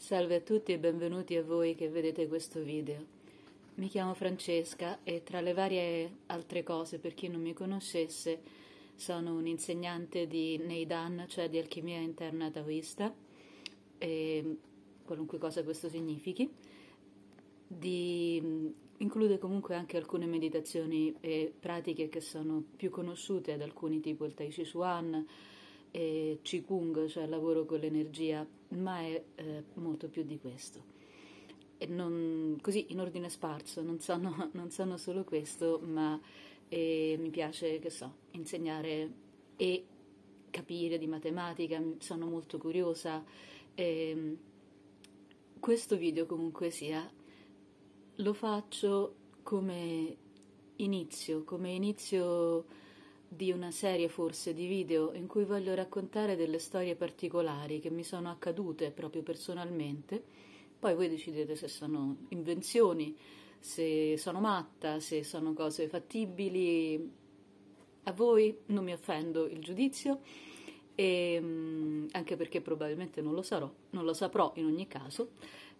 Salve a tutti e benvenuti a voi che vedete questo video. Mi chiamo Francesca e tra le varie altre cose, per chi non mi conoscesse, sono un'insegnante di Neidan, cioè di alchimia interna taoista, e qualunque cosa questo significhi, di, include comunque anche alcune meditazioni e pratiche che sono più conosciute ad alcuni tipo il Tai Chi Chuan, e Qigong, cioè lavoro con l'energia, ma è eh, molto più di questo. Non, così in ordine sparso, non sono, non sono solo questo, ma eh, mi piace, che so, insegnare e capire di matematica, sono molto curiosa. Eh, questo video comunque sia, lo faccio come inizio, come inizio di una serie forse di video in cui voglio raccontare delle storie particolari che mi sono accadute proprio personalmente. Poi voi decidete se sono invenzioni, se sono matta, se sono cose fattibili. A voi non mi offendo il giudizio, e, ehm, anche perché probabilmente non lo sarò, non lo saprò in ogni caso.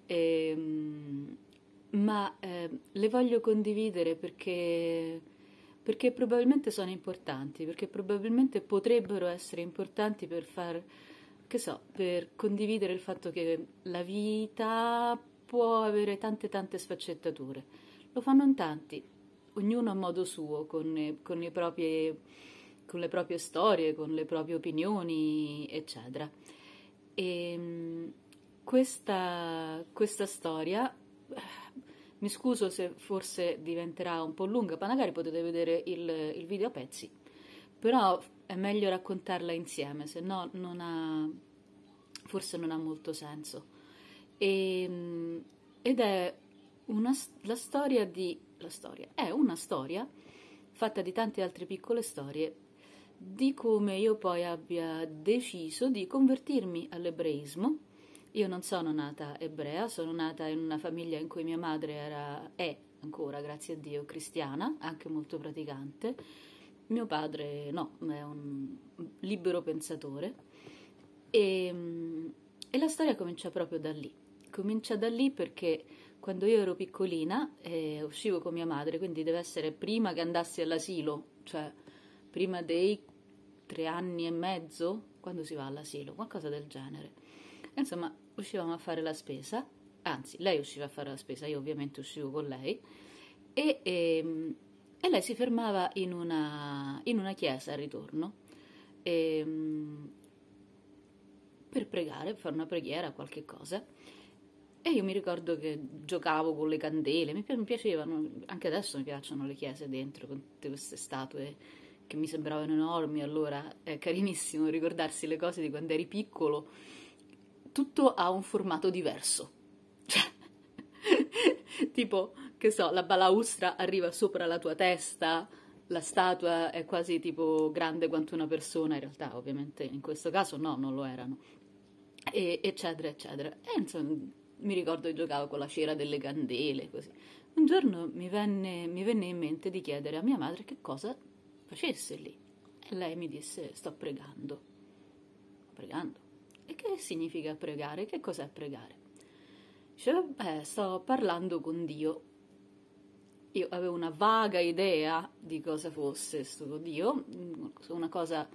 E, ehm, ma eh, le voglio condividere perché perché probabilmente sono importanti, perché probabilmente potrebbero essere importanti per far, che so, per condividere il fatto che la vita può avere tante tante sfaccettature. Lo fanno in tanti, ognuno a modo suo, con, con, le, proprie, con le proprie storie, con le proprie opinioni, eccetera. E ehm, questa, questa storia mi scuso se forse diventerà un po' lunga, ma magari potete vedere il, il video a pezzi, però è meglio raccontarla insieme, se no non ha, forse non ha molto senso. E, ehm, ed è una, la storia di... La storia, è una storia fatta di tante altre piccole storie di come io poi abbia deciso di convertirmi all'ebraismo io non sono nata ebrea, sono nata in una famiglia in cui mia madre era, è ancora, grazie a Dio, cristiana, anche molto praticante. Mio padre no, è un libero pensatore. E, ehm, e la storia comincia proprio da lì. Comincia da lì perché quando io ero piccolina eh, uscivo con mia madre, quindi deve essere prima che andassi all'asilo, cioè prima dei tre anni e mezzo, quando si va all'asilo, qualcosa del genere. Insomma, uscivamo a fare la spesa, anzi lei usciva a fare la spesa, io ovviamente uscivo con lei, e, e, ehm, e lei si fermava in una, in una chiesa al ritorno e, ehm, per pregare, per fare una preghiera, qualche cosa. E io mi ricordo che giocavo con le candele, mi, piacevano, anche adesso mi piacciono le chiese dentro, con tutte queste statue che mi sembravano enormi, allora è carinissimo ricordarsi le cose di quando eri piccolo tutto ha un formato diverso. Cioè, tipo, che so, la balaustra arriva sopra la tua testa, la statua è quasi tipo grande quanto una persona, in realtà ovviamente in questo caso no, non lo erano, e, eccetera, eccetera. E insomma, mi ricordo che giocavo con la cera delle candele, così. Un giorno mi venne, mi venne in mente di chiedere a mia madre che cosa facesse lì. E lei mi disse, sto pregando. Pregando e che significa pregare? Che cos'è pregare? Dice, vabbè, sto parlando con Dio. Io avevo una vaga idea di cosa fosse questo Dio, mm, una cosa,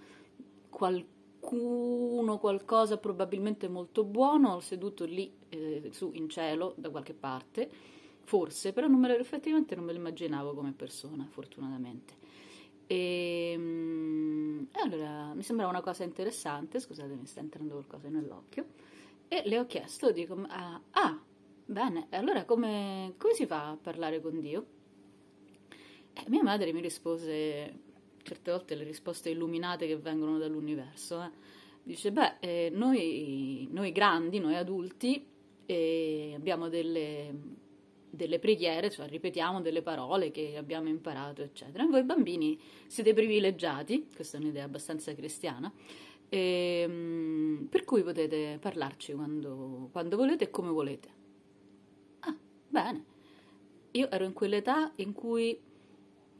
qualcuno, qualcosa probabilmente molto buono, seduto lì eh, su in cielo da qualche parte, forse, però non me lo, effettivamente non me lo immaginavo come persona, fortunatamente. E, ehm, e, allora mi sembrava una cosa interessante, scusate mi sta entrando qualcosa nell'occhio, e le ho chiesto, dico, ah, ah bene, allora come, come, si fa a parlare con Dio? E mia madre mi rispose, certe volte le risposte illuminate che vengono dall'universo, eh, dice, beh, eh, noi, noi grandi, noi adulti, eh, abbiamo delle delle preghiere, cioè ripetiamo delle parole che abbiamo imparato, eccetera. Voi bambini siete privilegiati, questa è un'idea abbastanza cristiana, e, ehm, per cui potete parlarci quando, quando volete e come volete. Ah, bene. Io ero in quell'età in cui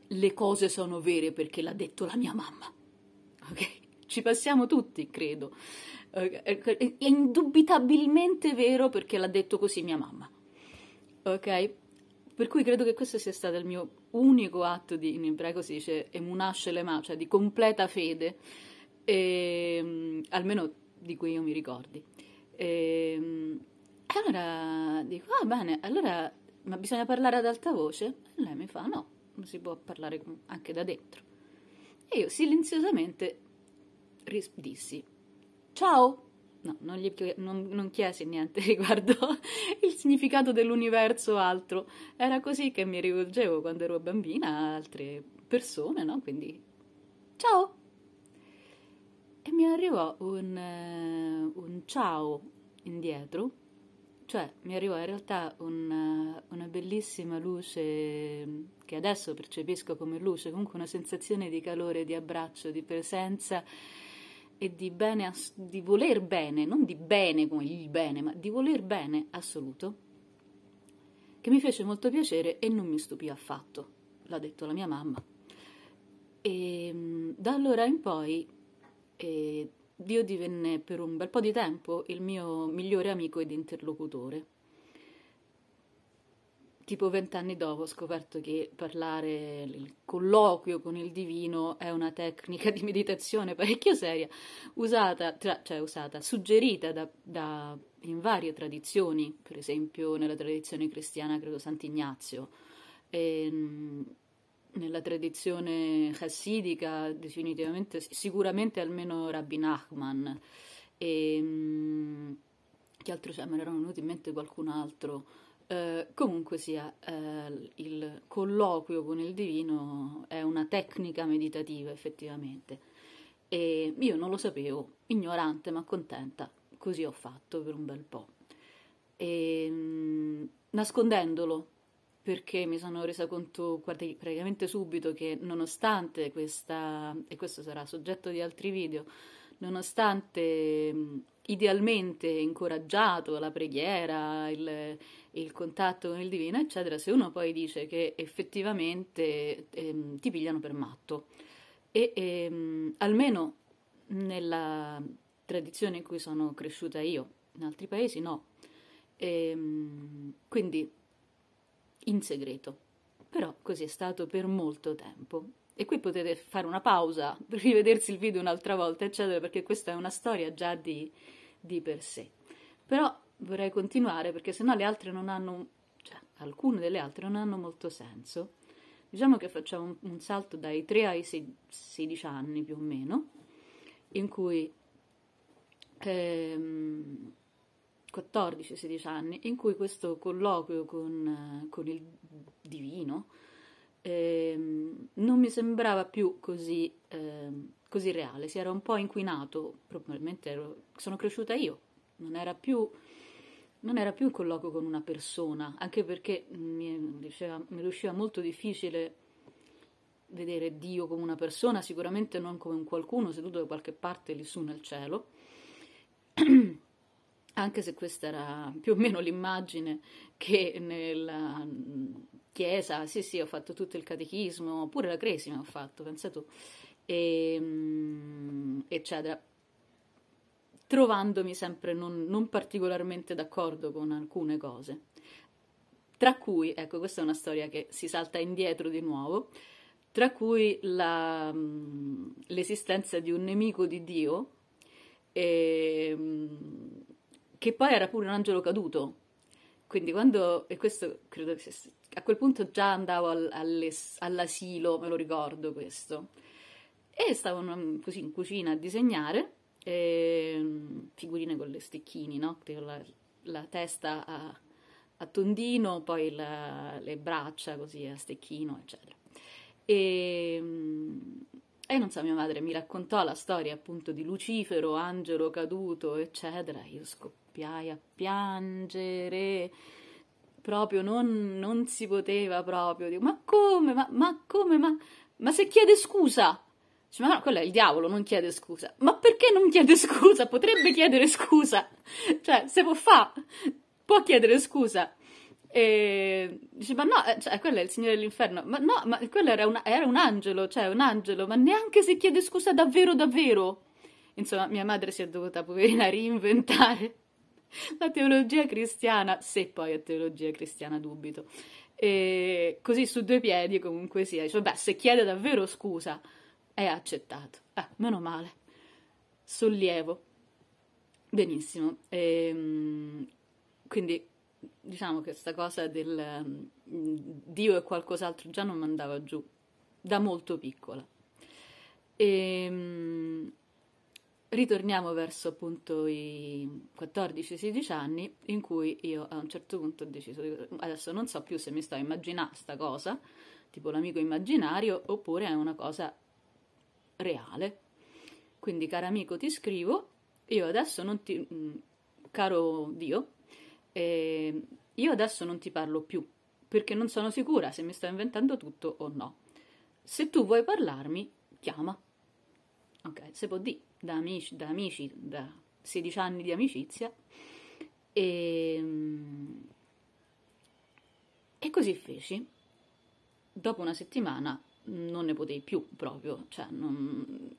le cose sono vere perché l'ha detto la mia mamma. Ok? Ci passiamo tutti, credo. È indubitabilmente vero perché l'ha detto così mia mamma ok? Per cui credo che questo sia stato il mio unico atto di, in ebraico si dice emunasce le lema, cioè di completa fede, e, ehm, almeno di cui io mi ricordi. Ehm, e, allora dico, ah bene, allora, ma bisogna parlare ad alta voce? E lei mi fa, no, non si può parlare anche da dentro. E io silenziosamente ris- dissi, ciao! no, non, gli, non, non chiesi niente riguardo il significato dell'universo o altro. Era così che mi rivolgevo quando ero bambina a altre persone, no? Quindi, ciao! E mi arrivò un, eh, un ciao indietro, cioè mi arrivò in realtà una, eh, una bellissima luce mm, che adesso percepisco come luce, comunque una sensazione di calore, di abbraccio, di presenza e di, bene, di voler bene, non di bene come il bene, ma di voler bene assoluto, che mi fece molto piacere e non mi stupì affatto, l'ha detto la mia mamma. E ehm, da allora in poi eh, Dio divenne per un bel po' di tempo il mio migliore amico ed interlocutore tipo vent'anni dopo ho scoperto che parlare il colloquio con il divino è una tecnica di meditazione parecchio seria, usata, tra, cioè usata, suggerita da, da, in varie tradizioni, per esempio nella tradizione cristiana credo Sant'Ignazio, e, ehm, nella tradizione chassidica definitivamente, sicuramente almeno Rabbi Nachman, e, ehm, che altro c'è, cioè, me ne erano venuti in mente qualcun altro eh, comunque sia, eh, il colloquio con il divino è una tecnica meditativa effettivamente. E io non lo sapevo, ignorante ma contenta, così ho fatto per un bel po'. E, ehm, mh, nascondendolo, perché mi sono resa conto guardi, praticamente subito che nonostante questa, e questo sarà soggetto di altri video, nonostante mh, idealmente incoraggiato la preghiera, il, il contatto con il divino, eccetera, se uno poi dice che effettivamente ehm, ti pigliano per matto, e ehm, almeno nella tradizione in cui sono cresciuta io, in altri paesi no, ehm, quindi in segreto, però così è stato per molto tempo. E qui potete fare una pausa, rivedersi il video un'altra volta, eccetera, perché questa è una storia già di, di per sé. Però vorrei continuare perché sennò le altre non hanno, cioè alcune delle altre non hanno molto senso. Diciamo che facciamo un, un salto dai 3 ai 6, 16 anni più o meno, in cui ehm, 14-16 anni, in cui questo colloquio con, con il divino ehm, non mi sembrava più così, ehm, così, reale, si era un po' inquinato, probabilmente ero, sono cresciuta io, non era più non era più in colloquio con una persona, anche perché mi, diceva, mi riusciva molto difficile vedere Dio come una persona, sicuramente non come un qualcuno seduto da qualche parte lì su nel cielo, anche se questa era più o meno l'immagine che nella chiesa, sì sì ho fatto tutto il catechismo, pure la cresima ho fatto, pensate tu, e, ehm, eccetera trovandomi sempre non, non particolarmente d'accordo con alcune cose. Tra cui, ecco, questa è una storia che si salta indietro di nuovo, tra cui la, l'esistenza di un nemico di Dio, e, ehm, che poi era pure un angelo caduto. Quindi quando, e questo credo che a quel punto già andavo al, all'asilo, me lo ricordo questo, e stavo così in cucina a disegnare eh, figurine con le stecchini, no? la, la testa a, a tondino, poi la, le braccia così a stecchino, eccetera. E, ehm, e non so, mia madre mi raccontò la storia appunto di Lucifero, angelo caduto, eccetera. Io scoppiai a piangere proprio non, non, si poteva proprio. Dico, ma come? Ma, ma come? Ma, ma, se chiede scusa? Dice, ma no, quello è il diavolo, non chiede scusa. Ma perché non chiede scusa? Potrebbe chiedere scusa. Cioè, se può fa, può chiedere scusa. E dice, ma no, eh, cioè, quello è il signore dell'inferno. Ma no, ma quello era, una, era un angelo, cioè un angelo, ma neanche se chiede scusa davvero, davvero. Insomma, mia madre si è dovuta, poverina, reinventare la teologia cristiana, se poi è teologia cristiana, dubito. E così su due piedi comunque sia. Dice, vabbè, se chiede davvero scusa è accettato. Eh, meno male. Sollievo. Benissimo. E, ehm, quindi diciamo che questa cosa del mm, Dio e qualcos'altro già non mandava giù da molto piccola. E, ehm, ritorniamo verso appunto i 14-16 anni in cui io a un certo punto ho deciso, adesso non so più se mi sto a immaginare questa cosa, tipo l'amico immaginario, oppure è una cosa reale. Quindi, caro amico, ti scrivo, io adesso non ti... Mm, caro Dio, eh, io adesso non ti parlo più, perché non sono sicura se mi sto inventando tutto o no. Se tu vuoi parlarmi, chiama. Ok, se può dire, da amici, da amici, da 16 anni di amicizia. E, ehm, e così feci. Dopo una settimana non ne potevi più proprio, cioè non,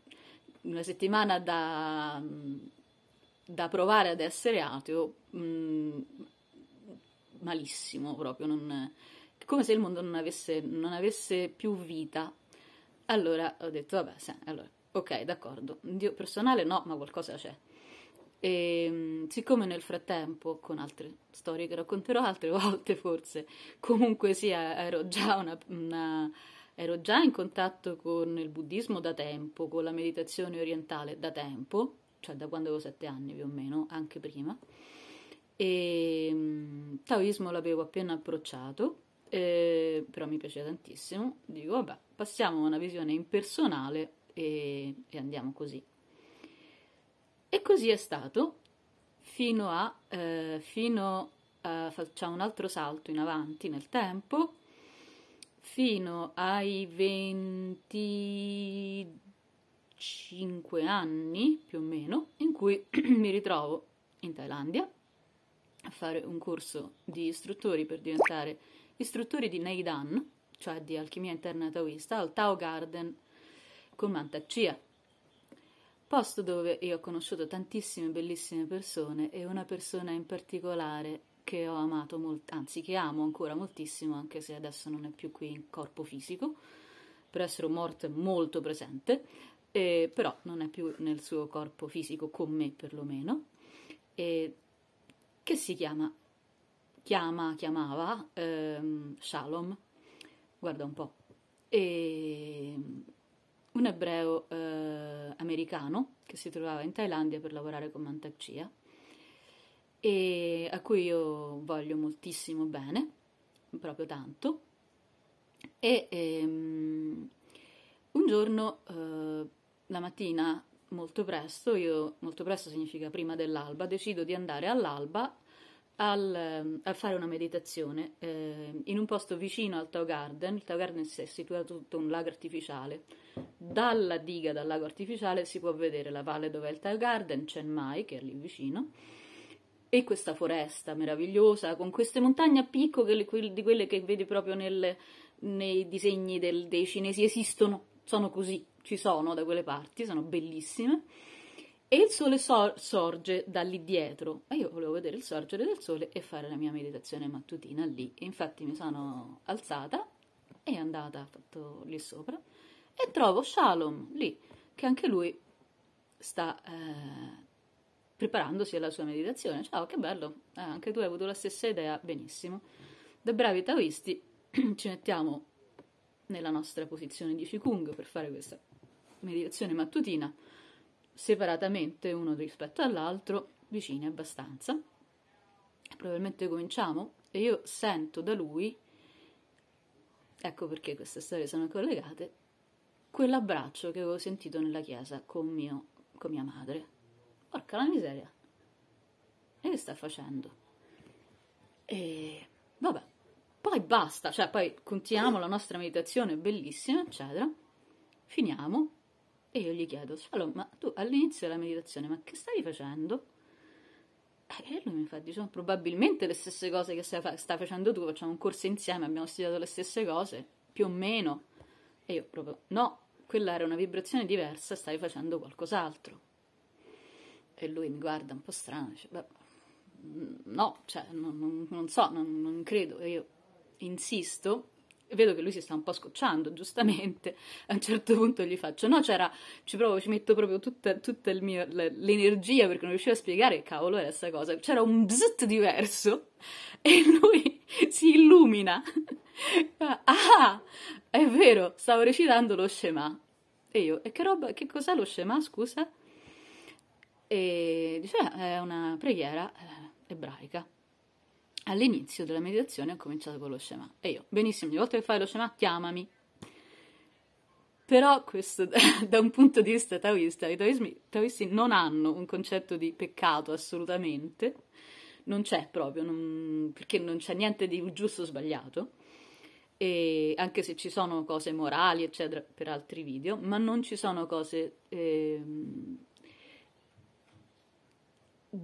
una settimana da, da, provare ad essere ateo, mh, mm, malissimo proprio, non, come se il mondo non avesse, non avesse, più vita. Allora ho detto, vabbè, sì, allora, ok, d'accordo, Dio personale no, ma qualcosa c'è. E mm, siccome nel frattempo, con altre storie che racconterò altre volte forse, comunque sia, ero già una, una ero già in contatto con il buddismo da tempo, con la meditazione orientale da tempo, cioè da quando avevo sette anni più o meno, anche prima, e mm, taoismo l'avevo appena approcciato, eh, però mi piaceva tantissimo, dico vabbè, passiamo a una visione impersonale e, e andiamo così. E così è stato fino a, eh, fino a facciamo un altro salto in avanti nel tempo, fino ai 25 anni più o meno, in cui mi ritrovo in Thailandia a fare un corso di istruttori per diventare istruttori di Neidan, cioè di alchimia interna taoista, al Tao Garden con Manta Chia, posto dove io ho conosciuto tantissime bellissime persone e una persona in particolare che ho amato, molt- anzi che amo ancora moltissimo, anche se adesso non è più qui in corpo fisico, per essere morto è molto presente, eh, però non è più nel suo corpo fisico con me perlomeno, eh, che si chiama, chiama, chiamava ehm, Shalom, guarda un po', eh, un ebreo eh, americano che si trovava in Thailandia per lavorare con Mantak Chia e a cui io voglio moltissimo bene, proprio tanto. E ehm, un giorno, eh, la mattina molto presto, io, molto presto significa prima dell'alba, decido di andare all'alba al, a fare una meditazione eh, in un posto vicino al Tau Garden. Il Tau Garden si è situato tutto un lago artificiale. Dalla diga dal lago artificiale si può vedere la valle dove è il Tau Garden, Chiang Mai, che è lì vicino e questa foresta meravigliosa con queste montagne a picco che, di quelle che vedi proprio nel, nei disegni del, dei cinesi esistono, sono così, ci sono da quelle parti, sono bellissime. E il sole sor- sorge da lì dietro. E io volevo vedere il sorgere del sole e fare la mia meditazione mattutina lì. E infatti mi sono alzata e andata, ho fatto lì sopra, e trovo Shalom lì, che anche lui sta... Eh, preparandosi alla sua meditazione. Ciao, che bello! Eh, anche tu hai avuto la stessa idea, benissimo. Da bravi taoisti ci mettiamo nella nostra posizione di Qigong per fare questa meditazione mattutina, separatamente uno rispetto all'altro, vicini abbastanza. Probabilmente cominciamo e io sento da lui, ecco perché queste storie sono collegate, quell'abbraccio che avevo sentito nella chiesa con, mio, con mia madre, Porca la miseria. E che sta facendo? E vabbè, poi basta, cioè poi continuiamo la nostra meditazione, bellissima, eccetera. Finiamo e io gli chiedo, Shalom, ma tu all'inizio della meditazione, ma che stai facendo? E lui mi fa, diciamo, probabilmente le stesse cose che sta facendo tu, facciamo un corso insieme, abbiamo studiato le stesse cose, più o meno. E io proprio, no, quella era una vibrazione diversa, stai facendo qualcos'altro. E lui mi guarda un po' strano, dice, beh, no, cioè, non, non, non so, non, non credo. E io insisto vedo che lui si sta un po' scocciando, giustamente. A un certo punto gli faccio: No, c'era, ci provo, ci metto proprio tutta, tutta mio, l'energia perché non riuscivo a spiegare. Cavolo, era questa cosa. C'era un bzzzt diverso e lui si illumina. ah, è vero, stavo recitando lo scema. E io, e che roba, che cos'è lo scema? Scusa. E dice, ah, è una preghiera eh, ebraica. All'inizio della meditazione ho cominciato con lo Shema. E io, benissimo, ogni volta che fai lo Shema, chiamami. Però questo, da un punto di vista taoista, i taoisti non hanno un concetto di peccato assolutamente, non c'è proprio, non, perché non c'è niente di giusto o sbagliato, e anche se ci sono cose morali, eccetera, per altri video, ma non ci sono cose eh,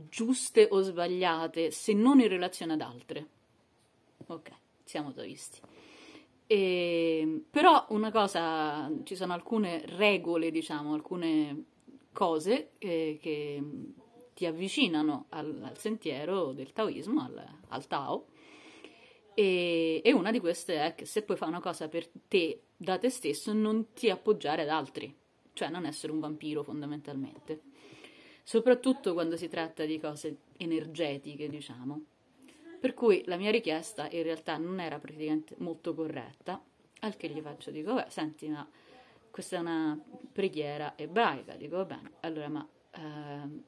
giuste o sbagliate se non in relazione ad altre. Ok, siamo toisti. E, ehm, però una cosa, ci sono alcune regole, diciamo, alcune cose eh, che mm, ti avvicinano al, al, sentiero del taoismo, al, al Tao. E, e, una di queste è che se puoi fare una cosa per te, da te stesso, non ti appoggiare ad altri, cioè non essere un vampiro fondamentalmente soprattutto quando si tratta di cose energetiche, diciamo. Per cui la mia richiesta in realtà non era praticamente molto corretta, al che gli faccio dico, beh, senti, ma questa è una preghiera ebraica, dico, va bene, allora ma... Ehm,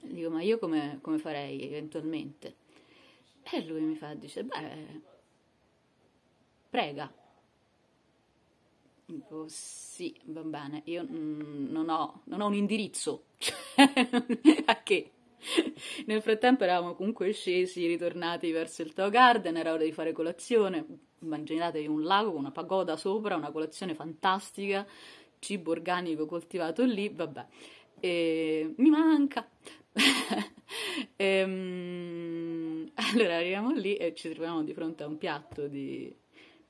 dico, ma io come, come farei eventualmente? E lui mi fa, dice, beh, prega. Tipo, sì, va bene, io mm, non, ho, non, ho, un indirizzo. Cioè, a che? Nel frattempo eravamo comunque scesi, ritornati verso il Tao Garden, era ora di fare colazione. Immaginatevi un lago con una pagoda sopra, una colazione fantastica, cibo organico coltivato lì, vabbè. E, mi manca. e, ehm, allora arriviamo lì e ci troviamo di fronte a un piatto di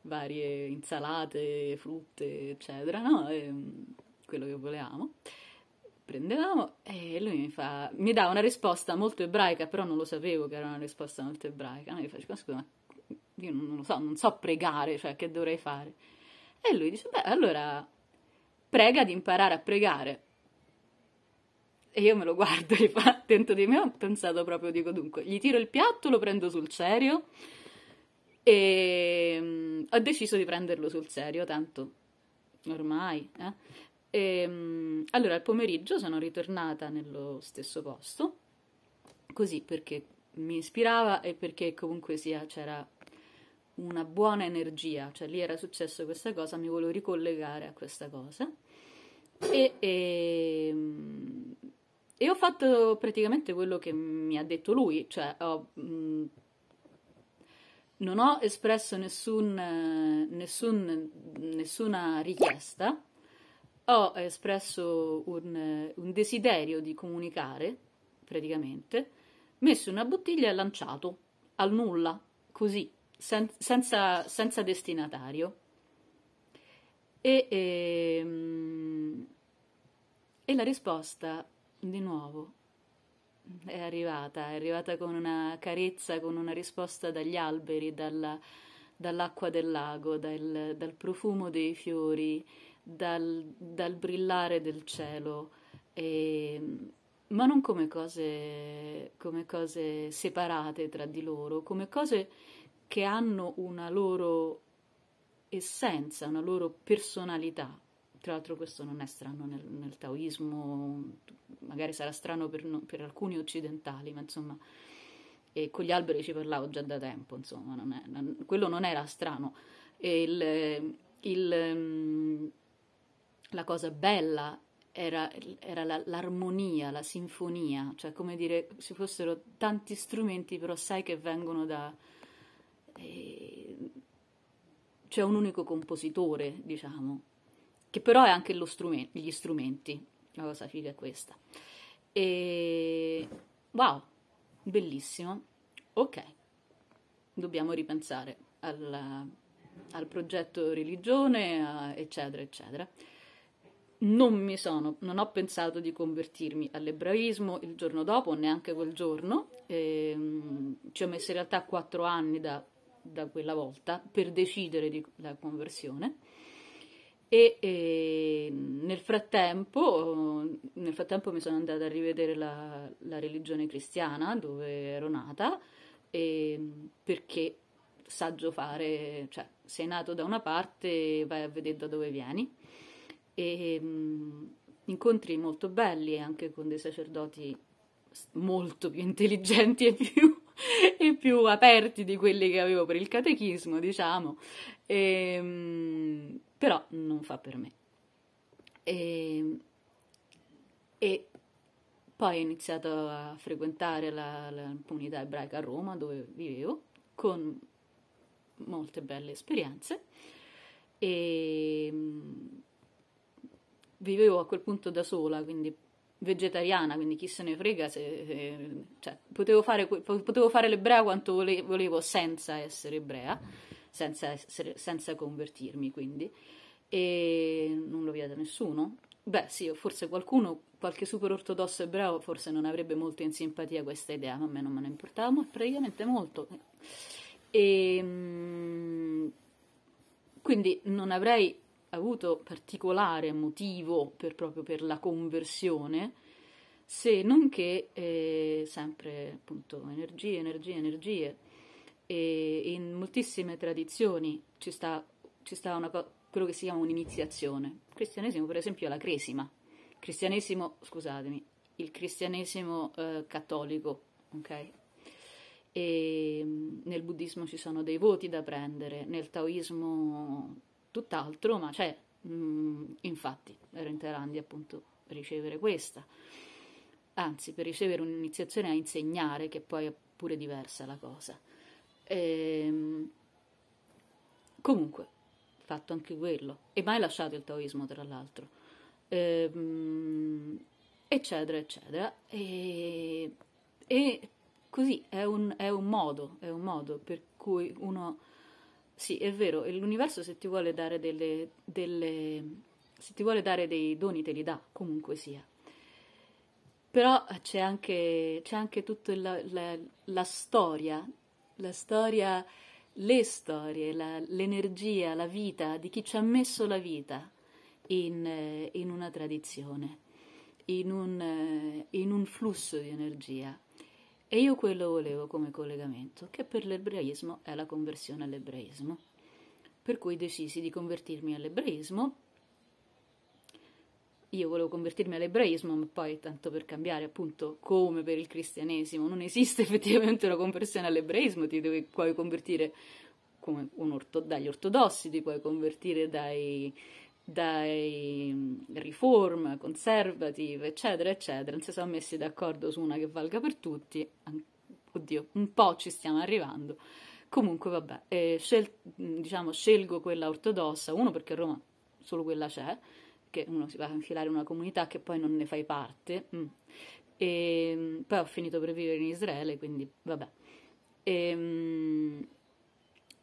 varie insalate, frutte, eccetera, no? E, mm, quello che volevamo. Prendevamo e lui mi fa, mi dà una risposta molto ebraica, però non lo sapevo che era una risposta molto ebraica. No, mi faccio, scusa, ma io non lo so, non so pregare, cioè che dovrei fare? E lui dice, beh, allora prega di imparare a pregare. E io me lo guardo gli fa, dentro di me ho pensato proprio, dico dunque, gli tiro il piatto, lo prendo sul serio e um, ho deciso di prenderlo sul serio, tanto ormai. Eh? E, um, allora, al pomeriggio sono ritornata nello stesso posto, così perché mi ispirava e perché comunque sia c'era una buona energia, cioè lì era successo questa cosa, mi volevo ricollegare a questa cosa. E, e, mm, e ho fatto praticamente quello che mi ha detto lui, cioè ho mh, non ho espresso nessun, nessun, nessuna richiesta, ho espresso un, un, desiderio di comunicare, praticamente, messo una bottiglia e lanciato al nulla, così, sen- senza, senza, destinatario. E, e, ehm, e la risposta, di nuovo, è arrivata, è arrivata con una carezza, con una risposta dagli alberi, dalla, dall'acqua del lago, dal, dal profumo dei fiori, dal, dal brillare del cielo, e, ma non come cose, come cose separate tra di loro, come cose che hanno una loro essenza, una loro personalità, tra l'altro questo non è strano nel, nel taoismo, magari sarà strano per, per, alcuni occidentali, ma insomma, e con gli alberi ci parlavo già da tempo, insomma, non è, non, quello non era strano. Il, il, la cosa bella era, era la, l'armonia, la sinfonia, cioè come dire ci fossero tanti strumenti, però sai che vengono da... Eh, c'è un unico compositore, diciamo, che però è anche strumen- gli strumenti, la cosa figa è questa. E wow, bellissimo. Ok, dobbiamo ripensare al, al progetto religione, eccetera, eccetera. Non mi sono, non ho pensato di convertirmi all'ebraismo il giorno dopo, neanche quel giorno. E, ehm, mh, ci ho messo in realtà quattro anni da, da quella volta per decidere di, la conversione e, e nel, frattempo, nel, frattempo, mi sono andata a rivedere la, la religione cristiana dove ero nata ehm, perché saggio fare, cioè sei nato da una parte vai a vedere da dove vieni e ehm, mh, incontri molto belli anche con dei sacerdoti molto più intelligenti e più, e più aperti di quelli che avevo per il catechismo diciamo e, ehm, mh, però non fa per me. E, ehm, e poi ho iniziato a frequentare la, la comunità ebraica a Roma, dove vivevo, con molte belle esperienze e ehm, vivevo a quel punto da sola, quindi vegetariana, quindi chi se ne frega, se, se, eh, cioè, potevo, fare, potevo fare l'ebrea quanto volevo senza essere ebrea senza, essere, senza convertirmi quindi, e non lo vede nessuno. Beh sì, forse qualcuno, qualche super ortodosso e forse non avrebbe molto in simpatia questa idea, ma a me non me ne importava ma praticamente molto. E, ehm, quindi non avrei avuto particolare motivo per, proprio per la conversione, se non che eh, sempre appunto energie, energie, energie e in moltissime tradizioni ci sta, ci sta co- quello che si chiama un'iniziazione. Il cristianesimo, per esempio, è la cresima. Il cristianesimo, scusatemi, il cristianesimo eh, cattolico, ok? E mm, nel buddismo ci sono dei voti da prendere, nel taoismo tutt'altro, ma c'è, mh, mm, infatti, ero in Thailandia appunto per ricevere questa. Anzi, per ricevere un'iniziazione a insegnare, che poi è pure diversa la cosa. Ehm, comunque, fatto anche quello, e mai lasciato il taoismo tra l'altro, ehm, eccetera, eccetera. E, e così è un, è un, modo, è un modo per cui uno... Sì, è vero, l'universo se ti vuole dare delle, delle se ti vuole dare dei doni te li dà, comunque sia. Però c'è anche, c'è anche tutta la, la, la storia la storia, le storie, la, l'energia, la vita di chi ci ha messo la vita in, eh, in una tradizione, in un, eh, in un flusso di energia. E io quello volevo come collegamento, che per l'ebraismo è la conversione all'ebraismo. Per cui decisi di convertirmi all'ebraismo io volevo convertirmi all'ebraismo, ma poi, tanto per cambiare, appunto, come per il cristianesimo, non esiste effettivamente una conversione all'ebraismo, ti devi puoi convertire orto, dagli ortodossi, ti puoi convertire dai, dai mm, riforma, conservative, eccetera, eccetera. Non si sono messi d'accordo su una che valga per tutti, oddio, un po' ci stiamo arrivando. Comunque, vabbè, eh, scel- diciamo, scelgo quella ortodossa, uno perché a Roma solo quella c'è, perché uno si va a infilare in una comunità che poi non ne fai parte. Mm. E, ehm, poi ho finito per vivere in Israele, quindi vabbè. E, ehm,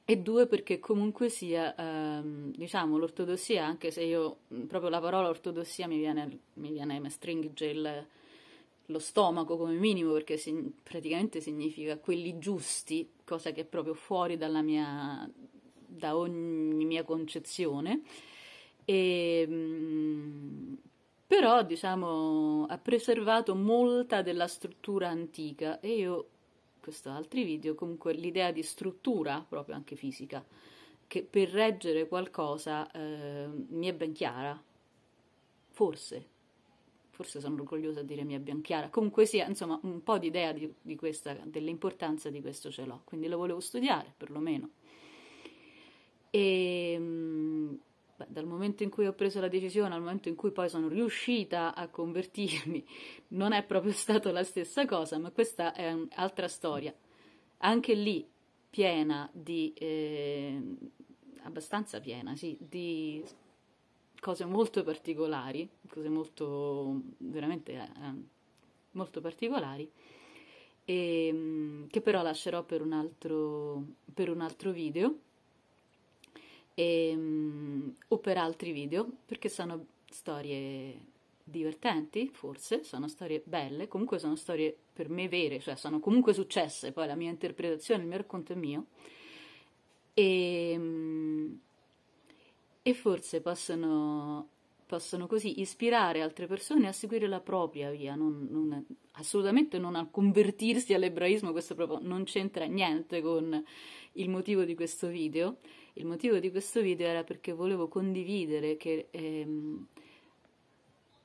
e due perché comunque sia, ehm, diciamo, l'ortodossia, anche se io mm, proprio la parola ortodossia mi viene, mi, viene, mi stringe il, lo stomaco come minimo perché si, praticamente significa quelli giusti, cosa che è proprio fuori dalla mia, da ogni mia concezione. E, ehm, però diciamo ha preservato molta della struttura antica e io questo altri video comunque l'idea di struttura proprio anche fisica che per reggere qualcosa eh, mi è ben chiara forse forse sono orgogliosa a dire mi è ben chiara comunque sia insomma un po' di idea di, questa dell'importanza di questo ce l'ho quindi lo volevo studiare perlomeno e ehm, Beh, dal momento in cui ho preso la decisione al momento in cui poi sono riuscita a convertirmi, non è proprio stata la stessa cosa, ma questa è un'altra storia. Anche lì piena di... Eh, abbastanza piena, sì, di cose molto particolari, cose molto, veramente eh, molto particolari, e, ehm, che però lascerò per un altro, per un altro video e, ehm, o per altri video, perché sono storie divertenti, forse, sono storie belle, comunque sono storie per me vere, cioè sono comunque successe, poi la mia interpretazione, il mio racconto è mio, e, ehm, e forse possono possono così ispirare altre persone a seguire la propria via, non, non, assolutamente non a convertirsi all'ebraismo, questo proprio non c'entra niente con il motivo di questo video, il motivo di questo video era perché volevo condividere, che, ehm,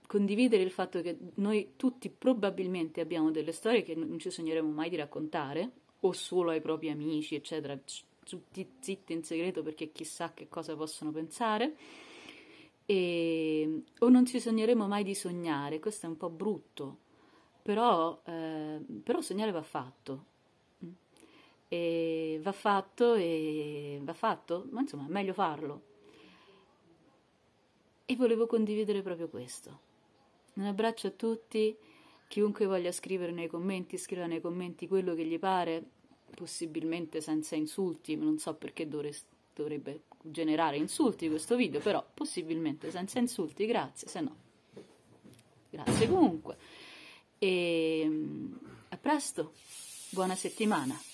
condividere il fatto che noi tutti probabilmente abbiamo delle storie che non ci sogneremo mai di raccontare, o solo ai propri amici, eccetera, tutti zitti in segreto perché chissà che cosa possono pensare. E, ehm, o non ci sogneremo mai di sognare, questo è un po' brutto, però, eh, però sognare va fatto, e va fatto e va fatto, ma insomma è meglio farlo. E volevo condividere proprio questo. Un abbraccio a tutti, chiunque voglia scrivere nei commenti, scriva nei commenti quello che gli pare, possibilmente senza insulti, non so perché dovrebbe generare insulti questo video, però possibilmente senza insulti, grazie, se no. Grazie comunque. E ehm, a presto, buona settimana.